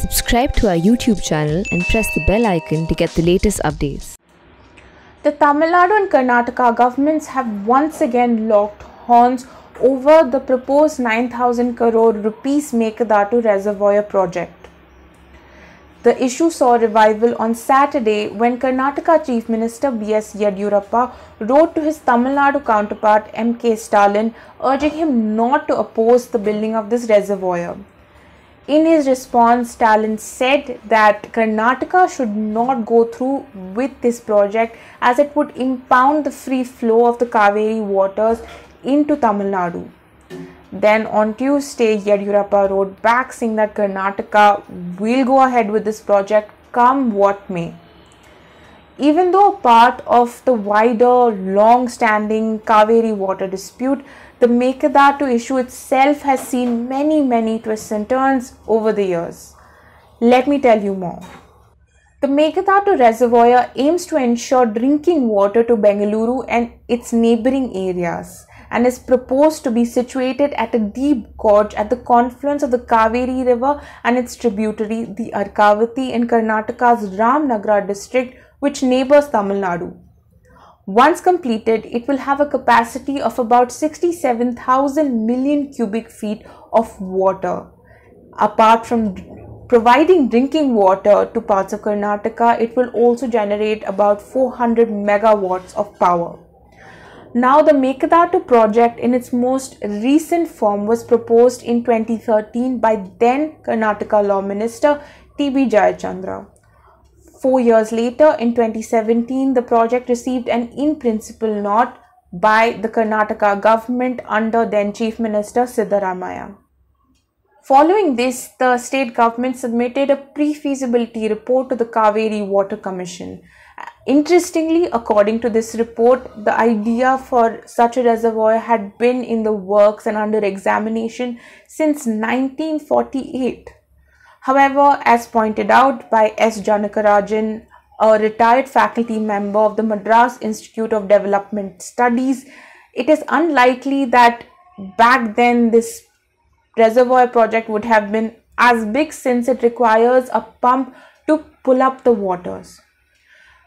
Subscribe to our YouTube channel and press the bell icon to get the latest updates. The Tamil Nadu and Karnataka governments have once again locked horns over the proposed 9000 crore rupees Mekedatu reservoir project. The issue saw revival on Saturday when Karnataka Chief Minister B.S. Yadurappa wrote to his Tamil Nadu counterpart M.K. Stalin urging him not to oppose the building of this reservoir. In his response, Stalin said that Karnataka should not go through with this project as it would impound the free flow of the Kaveri waters into Tamil Nadu. Then on Tuesday, Yadurappa wrote back saying that Karnataka will go ahead with this project come what may. Even though part of the wider, long standing Kaveri water dispute, the Mekadatu issue itself has seen many, many twists and turns over the years. Let me tell you more. The Meghadatu Reservoir aims to ensure drinking water to Bengaluru and its neighboring areas and is proposed to be situated at a deep gorge at the confluence of the Kaveri River and its tributary, the Arkavati, in Karnataka's Ramnagar district, which neighbors Tamil Nadu. Once completed, it will have a capacity of about 67,000 million cubic feet of water. Apart from providing drinking water to parts of Karnataka, it will also generate about 400 megawatts of power. Now, the Mekadatu project in its most recent form was proposed in 2013 by then Karnataka Law Minister T.B. Jayachandra. Four years later, in 2017, the project received an in principle nod by the Karnataka government under then Chief Minister Siddharamaya. Following this, the state government submitted a pre feasibility report to the Kaveri Water Commission. Interestingly, according to this report, the idea for such a reservoir had been in the works and under examination since 1948. However, as pointed out by S. Janakarajan, a retired faculty member of the Madras Institute of Development Studies, it is unlikely that back then this reservoir project would have been as big since it requires a pump to pull up the waters.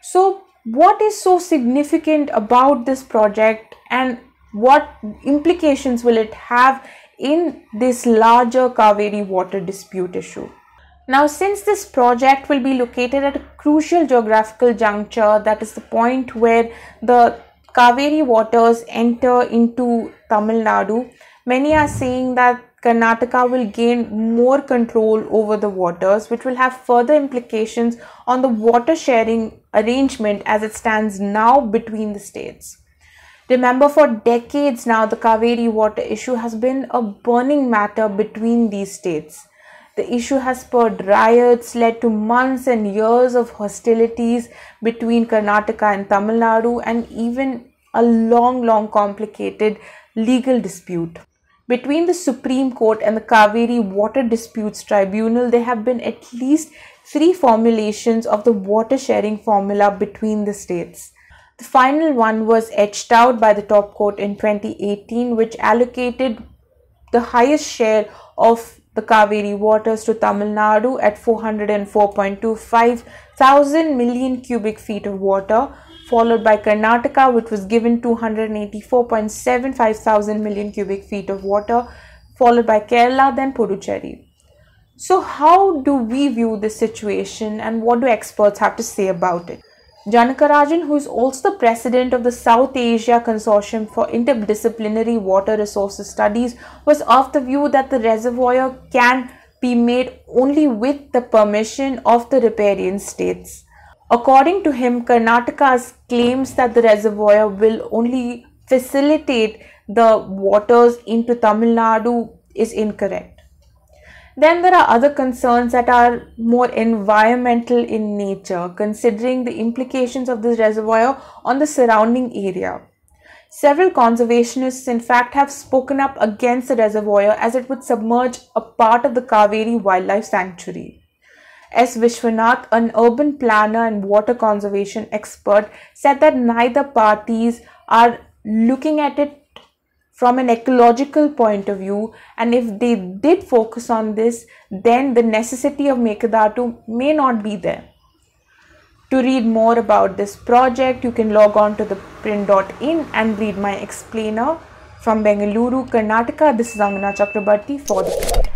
So, what is so significant about this project and what implications will it have in this larger Kaveri water dispute issue? Now since this project will be located at a crucial geographical juncture that is the point where the Kaveri waters enter into Tamil Nadu, many are saying that Karnataka will gain more control over the waters, which will have further implications on the water sharing arrangement as it stands now between the states. Remember, for decades now, the Kaveri water issue has been a burning matter between these states. The issue has spurred riots, led to months and years of hostilities between Karnataka and Tamil Nadu, and even a long, long, complicated legal dispute. Between the Supreme Court and the Kaveri Water Disputes Tribunal, there have been at least three formulations of the water sharing formula between the states. The final one was etched out by the top court in 2018, which allocated the highest share of the Kaveri waters to Tamil Nadu at 404.25 thousand million cubic feet of water, followed by Karnataka, which was given 284.75 thousand million cubic feet of water, followed by Kerala, then Puducherry. So, how do we view this situation and what do experts have to say about it? Janakarajan, who is also the president of the South Asia Consortium for Interdisciplinary Water Resources Studies, was of the view that the reservoir can be made only with the permission of the riparian states. According to him, Karnataka's claims that the reservoir will only facilitate the waters into Tamil Nadu is incorrect. Then there are other concerns that are more environmental in nature, considering the implications of this reservoir on the surrounding area. Several conservationists, in fact, have spoken up against the reservoir as it would submerge a part of the Kaveri Wildlife Sanctuary. S. Vishwanath, an urban planner and water conservation expert, said that neither parties are looking at it from an ecological point of view and if they did focus on this then the necessity of Mekadatu may not be there. To read more about this project you can log on to the print.in and read my explainer from Bengaluru, Karnataka. This is Angana Chakrabarti for the print.